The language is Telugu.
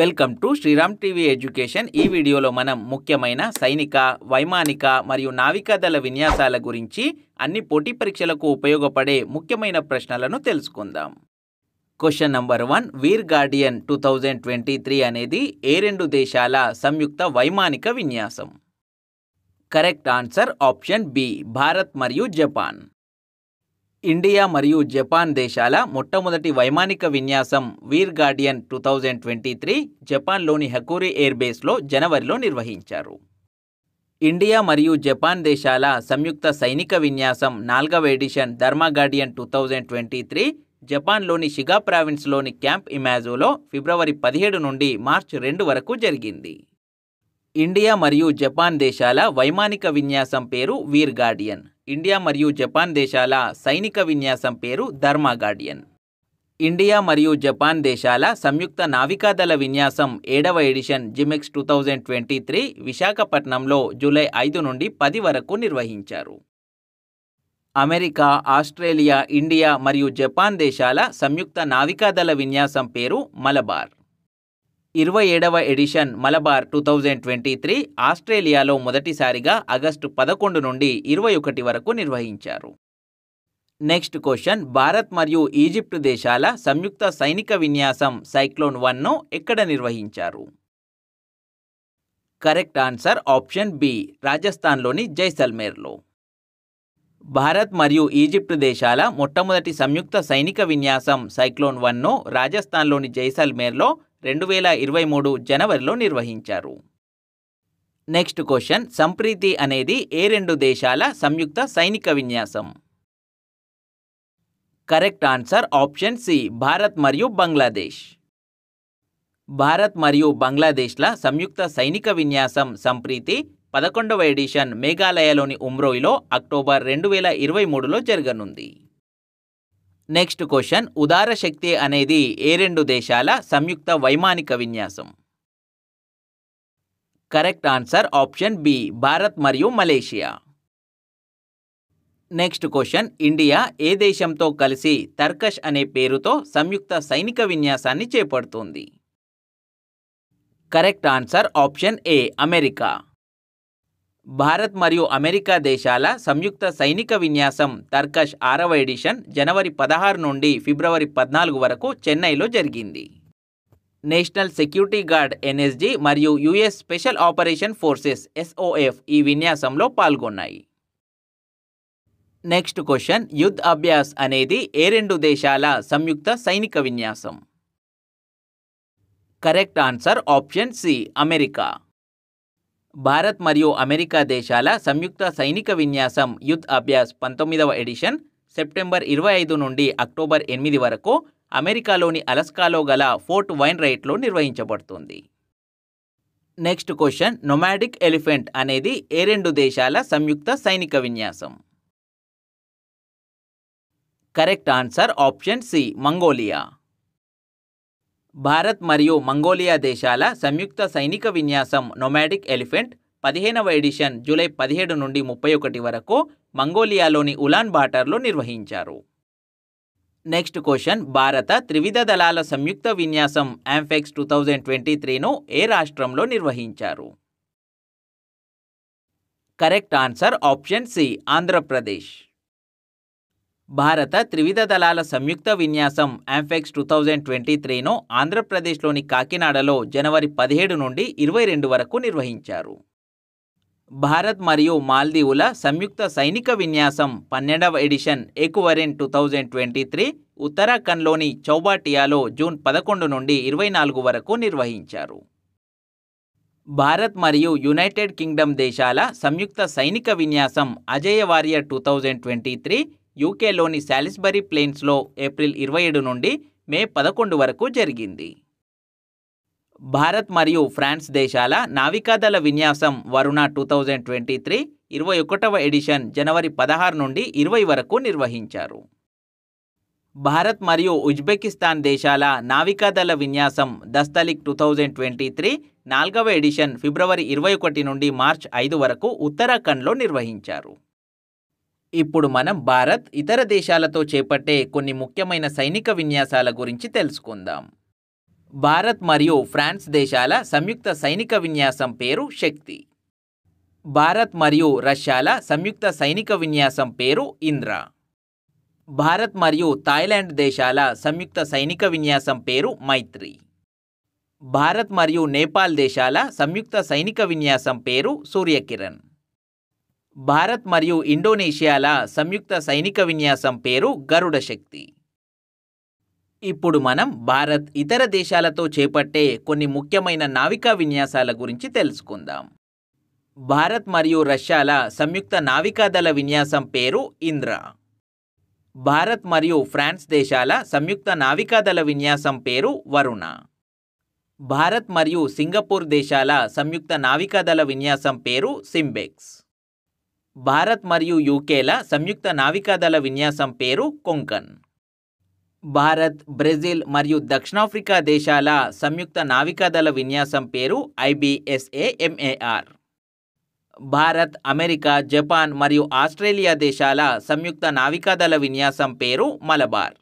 welcome to Shriram TV education ఈ వీడియోలో మనం ముఖ్యమైన సైనిక వైమానిక మరియు నావికాదళ విన్యాసాల గురించి అన్ని పోటీ పరీక్షలకు ఉపయోగపడే ముఖ్యమైన ప్రశ్నలను తెలుసుకుందాం question number one Veer Guardian two thousand twenty three అనేది ఏ రెండు దేశాల సంయుక్త వైమానిక విన్యాసం correct answer option B Bharat మరియు జపాన్ ఇండియా మరియు జపాన్ దేశాల మొట్టమొదటి వైమానిక విన్యాసం Veer Guardian two thousand twenty three జపాన్లోని హకూరి ఎయిర్బేస్లో జనవరిలో నిర్వహించారు ఇండియా మరియు జపాన్ దేశాల సంయుక్త సైనిక విన్యాసం నాలుగవ edition Dharma Guardian two thousand twenty three జపాన్లోని షిగా ప్రావిన్స్లోని క్యాంప్ ఇమాజోలో ఫిబ్రవరి పదిహేడు నుండి మార్చి రెండు వరకు జరిగింది ఇండియా మరియు జపాన్ దేశాల వైమానిక విన్యాసం పేరు వీర్ గార్డియన్ ఇండియా మరియు జపాన్ దేశాల సైనిక విన్యాసం పేరు ధర్మా గార్డియన్ ఇండియా మరియు జపాన్ దేశాల సంయుక్త నావికాదళ విన్యాసం ఏడవ edition JIMEX two thousand twenty three విశాఖపట్నంలో జూలై ఐదు నుండి పది వరకు నిర్వహించారు అమెరికా ఆస్ట్రేలియా ఇండియా మరియు జపాన్ దేశాల సంయుక్త నావికాదళ విన్యాసం పేరు మలబార్ ఇరవై ఏడవ edition Malabar two thousand twenty three ఆస్ట్రేలియాలో మొదటిసారిగా ఆగస్టు పదకొండు నుండి ఇరవై ఒకటి వరకు నిర్వహించారు నెక్స్ట్ క్వశ్చన్ భారత్ మరియు ఈజిప్ట్ దేశాల సంయుక్త సైనిక విన్యాసం సైక్లోన్ వన్ను ఎక్కడ నిర్వహించారు కరెక్ట్ ఆన్సర్ ఆప్షన్ బి రాజస్థాన్లోని జైసల్మేర్లో భారత్ మరియు ఈజిప్ట్ దేశాల మొట్టమొదటి సంయుక్త సైనిక విన్యాసం సైక్లోన్ వన్ను రాజస్థాన్లోని జైసల్మేర్లో రెండు వేల ఇరవై మూడు జనవరిలో నిర్వహించారు నెక్స్ట్ క్వశ్చన్ సంప్రీతి అనేది ఏ రెండు దేశాల సంయుక్త సైనిక విన్యాసం correct answer option C Bharat మరియు బంగ్లాదేశ్ భారత్ మరియు బంగ్లాదేశ్ల సంయుక్త సైనిక విన్యాసం సంప్రీతి పదకొండవ ఎడిషన్ మేఘాలయలోని ఉమ్రోయిలో అక్టోబర్ రెండు వేల ఇరవై మూడులో జరగనుంది నెక్స్ట్ క్వశ్చన్ ఉదార శక్తి అనేది ఏ రెండు దేశాల సంయుక్త వైమానిక విన్యాసం correct answer option B Bharat మరియు మలేషియా నెక్స్ట్ క్వశ్చన్ ఇండియా ఏ దేశంతో కలిసి తర్కష్ అనే పేరుతో సంయుక్త సైనిక విన్యాసాన్ని చేపడుతుంది correct answer option A America Bharat మరియు అమెరికా దేశాల సంయుక్త సైనిక విన్యాసం తర్కష్ ఆరవ ఎడిషన్ జనవరి పదహారు నుండి ఫిబ్రవరి పద్నాలుగు వరకు చెన్నైలో జరిగింది నేషనల్ సెక్యూరిటీ గార్డ్ ఎన్ఎస్జి మరియు US special operation forces SOF ఈ విన్యాసంలో పాల్గొన్నాయి నెక్స్ట్ క్వశ్చన్ యుద్ధ అభ్యాస్ అనేది ఏ రెండు దేశాల సంయుక్త సైనిక విన్యాసం correct answer option C America Bharat మరియు అమెరికా దేశాల సంయుక్త సైనిక విన్యాసం యుద్ధ్ అభ్యాస్ పంతొమ్మిదవ ఎడిషన్ సెప్టెంబర్ ఇరవై ఐదు నుండి అక్టోబర్ ఎనిమిది వరకు అమెరికాలోని అలస్కాలో గల ఫోర్ట్ వైన్ రైట్లో నిర్వహించబడుతుంది నెక్స్ట్ క్వశ్చన్ నొమాడిక్ ఎలిఫెంట్ అనేది ఏ రెండు దేశాల సంయుక్త సైనిక విన్యాసం correct answer option C Mongolia Bharat మరియు మంగోలియా దేశాల సంయుక్త సైనిక విన్యాసం నొమాడిక్ ఎలిఫెంట్ పదిహేనవ ఎడిషన్ జూలై పదిహేడు నుండి ముప్పై ఒకటి వరకు మంగోలియాలోని ఉలాన్ బాటర్లో నిర్వహించారు నెక్స్ట్ క్వశ్చన్ భారత త్రివిధ దళాల సంయుక్త విన్యాసం యాంఫెక్స్ టూ థౌజండ్ ట్వంటీ త్రీను ఏ రాష్ట్రంలో నిర్వహించారు correct answer option C Andhra Pradesh భారత త్రివిధ దళాల సంయుక్త విన్యాసం యాంఫెక్స్ టూ థౌజండ్ ట్వంటీ త్రీను ఆంధ్రప్రదేశ్లోని కాకినాడలో జనవరి పదిహేడు నుండి ఇరవై రెండు వరకు నిర్వహించారు భారత్ మరియు మాల్దీవుల సంయుక్త సైనిక విన్యాసం పన్నెండవ edition Ekuverin two thousand twenty three ఉత్తరాఖండ్లోని చౌబాటియాలో జూన్ పదకొండు నుండి ఇరవై నాలుగు వరకు నిర్వహించారు భారత్ మరియు యునైటెడ్ కింగ్డమ్ దేశాల సంయుక్త సైనిక విన్యాసం Ajeya Warrior two thousand twenty three యూకేలోని శాలిస్బరీ ప్లేన్స్లో ఏప్రిల్ ఇరవై ఏడు నుండి మే పదకొండు వరకు జరిగింది భారత్ మరియు ఫ్రాన్స్ దేశాల నావికాదళ విన్యాసం Varuna two thousand twenty three ఇరవై ఒకటవ ఎడిషన్ జనవరి పదహారు నుండి ఇరవై వరకు నిర్వహించారు భారత్ మరియు ఉజ్బెకిస్తాన్ దేశాల నావికాదళ విన్యాసం Dustlik two thousand twenty three నాలుగవ ఎడిషన్ ఫిబ్రవరి ఇరవై ఒకటి నుండి మార్చ్ ఐదు వరకు ఉత్తరాఖండ్లో నిర్వహించారు ఇప్పుడు మనం భారత్ ఇతర దేశాలతో చేపట్టే కొన్ని ముఖ్యమైన సైనిక విన్యాసాల గురించి తెలుసుకుందాం భారత్ మరియు ఫ్రాన్స్ దేశాల సంయుక్త సైనిక విన్యాసం పేరు శక్తి భారత్ మరియు రష్యాల సంయుక్త సైనిక విన్యాసం పేరు ఇంద్ర భారత్ మరియు థాయిలాండ్ దేశాల సంయుక్త సైనిక విన్యాసం పేరు మైత్రి భారత్ మరియు నేపాల్ దేశాల సంయుక్త సైనిక విన్యాసం పేరు సూర్యకిరణ్ భారత్ మరియు ఇండోనేషియాల సంయుక్త సైనిక విన్యాసం పేరు గరుడ శక్తి ఇప్పుడు మనం భారత్ ఇతర దేశాలతో చేపట్టే కొన్ని ముఖ్యమైన నావికా విన్యాసాల గురించి తెలుసుకుందాం భారత్ మరియు రష్యాల సంయుక్త నావికాదళ విన్యాసం పేరు ఇంద్ర భారత్ మరియు ఫ్రాన్స్ దేశాల సంయుక్త నావికాదళ విన్యాసం పేరు వరుణ భారత్ మరియు సింగపూర్ దేశాల సంయుక్త నావికాదళ విన్యాసం పేరు సింబెక్స్ భారత్ మరియు యూకేల సంయుక్త నావికాదళ విన్యాసం పేరు కొంకన్ భారత్ బ్రెజిల్ మరియు దక్షిణాఫ్రికా దేశాల సంయుక్త నావికాదళ విన్యాసం పేరు ఐబిఎస్ఏఎంఏఆర్ భారత్ అమెరికా జపాన్ మరియు ఆస్ట్రేలియా దేశాల సంయుక్త నావికాదళ విన్యాసం పేరు మలబార్